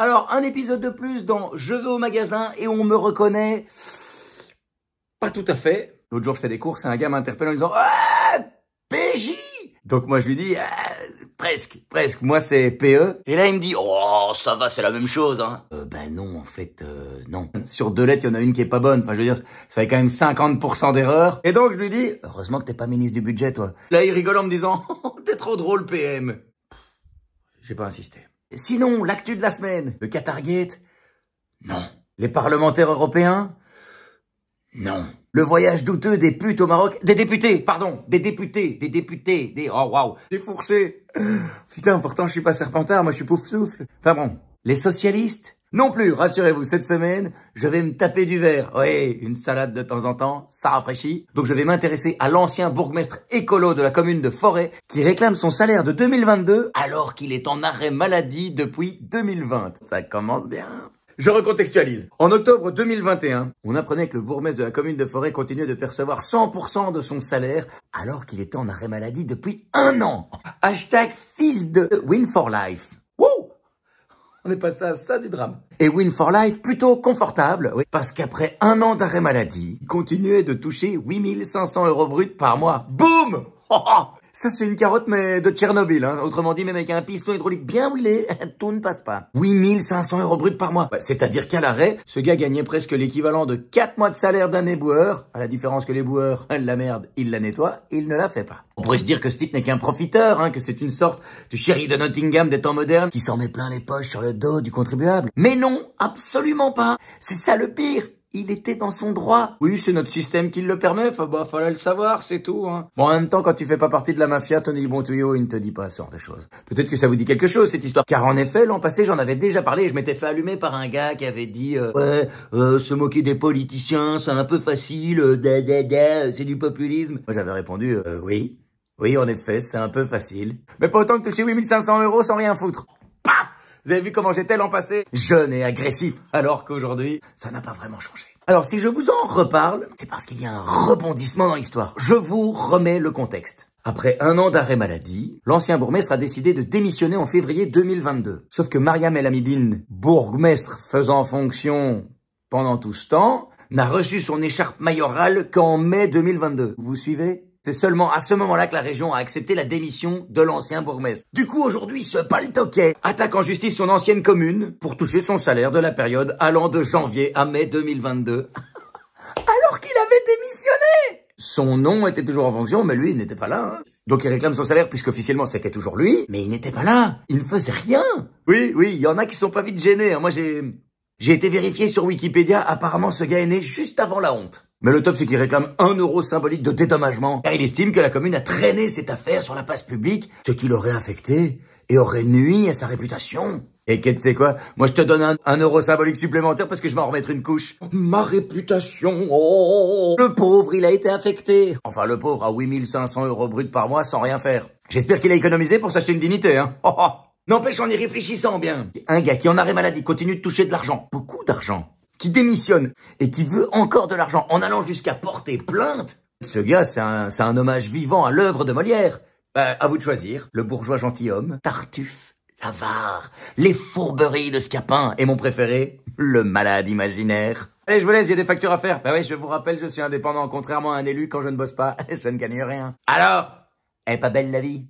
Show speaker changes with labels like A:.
A: Alors, un épisode de plus dans Je vais au magasin et on me reconnaît. Pas tout à fait. L'autre jour, je fais des courses et un gars m'interpelle en disant Ah PJ Donc moi, je lui dis ah, Presque, presque. Moi, c'est PE. Et là, il me dit Oh, ça va, c'est la même chose. Hein. Euh, ben non, en fait, euh, non. Sur deux lettres, il y en a une qui est pas bonne. Enfin, je veux dire, ça fait quand même 50% d'erreur. Et donc, je lui dis Heureusement que t'es pas ministre du budget, toi. Là, il rigole en me disant oh, T'es trop drôle, PM. J'ai pas insisté. Sinon, l'actu de la semaine, le Qatar Non. Les parlementaires européens Non. Le voyage douteux des putes au Maroc Des députés, pardon Des députés, des députés, des... Oh, waouh Des fourchés Putain, pourtant, je suis pas serpentard, moi, je suis pouf-souffle. Enfin bon. Les socialistes non plus, rassurez-vous, cette semaine, je vais me taper du verre. Ouais, une salade de temps en temps, ça rafraîchit. Donc je vais m'intéresser à l'ancien bourgmestre écolo de la commune de Forêt qui réclame son salaire de 2022 alors qu'il est en arrêt maladie depuis 2020. Ça commence bien. Je recontextualise. En octobre 2021, on apprenait que le bourgmestre de la commune de Forêt continuait de percevoir 100% de son salaire alors qu'il était en arrêt maladie depuis un an. Hashtag fils de Win for Life. On ça du drame. Et Win for Life, plutôt confortable, oui, parce qu'après un an d'arrêt maladie, il continuait de toucher 8500 euros bruts par mois. Boum Ça, c'est une carotte, mais de Tchernobyl. Hein. Autrement dit, même avec un piston hydraulique bien huilé, tout ne passe pas. 8500 euros brut par mois. C'est-à-dire qu'à l'arrêt, ce gars gagnait presque l'équivalent de 4 mois de salaire d'un éboueur. À la différence que l'éboueur, la merde, il la nettoie, il ne la fait pas. On pourrait se dire que ce type n'est qu'un profiteur, hein, que c'est une sorte de chéri de Nottingham des temps modernes qui s'en met plein les poches sur le dos du contribuable. Mais non, absolument pas. C'est ça le pire. Il était dans son droit. Oui, c'est notre système qui le permet. Enfin, bah, fallait le savoir, c'est tout. Hein. Bon, en même temps, quand tu fais pas partie de la mafia, Tony le il ne te dit pas ce genre de choses. Peut-être que ça vous dit quelque chose, cette histoire. Car en effet, l'an passé, j'en avais déjà parlé et je m'étais fait allumer par un gars qui avait dit euh, Ouais, euh, se moquer des politiciens, c'est un peu facile, euh, da, c'est du populisme. » Moi, j'avais répondu euh, Oui. Oui, en effet, c'est un peu facile. Mais pas autant que toucher 8500 euros sans rien foutre. Vous avez vu comment j'étais l'an passé Jeune et agressif, alors qu'aujourd'hui, ça n'a pas vraiment changé. Alors si je vous en reparle, c'est parce qu'il y a un rebondissement dans l'histoire. Je vous remets le contexte. Après un an d'arrêt maladie, l'ancien bourgmestre a décidé de démissionner en février 2022. Sauf que Mariam Elamidine, bourgmestre faisant fonction pendant tout ce temps, n'a reçu son écharpe mayorale qu'en mai 2022. Vous suivez c'est seulement à ce moment-là que la région a accepté la démission de l'ancien bourgmestre. Du coup, aujourd'hui, ce paltoquet attaque en justice son ancienne commune pour toucher son salaire de la période allant de janvier à mai 2022. Alors qu'il avait démissionné Son nom était toujours en fonction, mais lui, il n'était pas là. Hein. Donc il réclame son salaire puisque officiellement c'était toujours lui, mais il n'était pas là. Il ne faisait rien. Oui, oui, il y en a qui sont pas vite gênés. Hein. Moi, j'ai... J'ai été vérifié sur Wikipédia, apparemment ce gars est né juste avant la honte. Mais le top, c'est qu'il réclame un euro symbolique de dédommagement, car il estime que la commune a traîné cette affaire sur la passe publique, ce qui l'aurait affecté et aurait nui à sa réputation. Et qu'est-ce c'est quoi Moi, je te donne un, euro symbolique supplémentaire parce que je vais en remettre une couche. Ma réputation oh Le pauvre, il a été affecté Enfin, le pauvre a 8500 euros bruts par mois sans rien faire. J'espère qu'il a économisé pour s'acheter une dignité, hein. oh, oh N'empêche, en y réfléchissant bien, un gars qui en arrêt maladie continue de toucher de l'argent, beaucoup d'argent, qui démissionne et qui veut encore de l'argent en allant jusqu'à porter plainte, ce gars, c'est un, hommage vivant à l'œuvre de Molière. Bah, à vous de choisir, le bourgeois gentilhomme, Tartuffe, l'avare, les fourberies de Scapin et mon préféré, le malade imaginaire. Allez, je vous laisse, il y a des factures à faire. Bah oui, je vous rappelle, je suis indépendant, contrairement à un élu, quand je ne bosse pas, je ne gagne rien. Alors, est pas belle la vie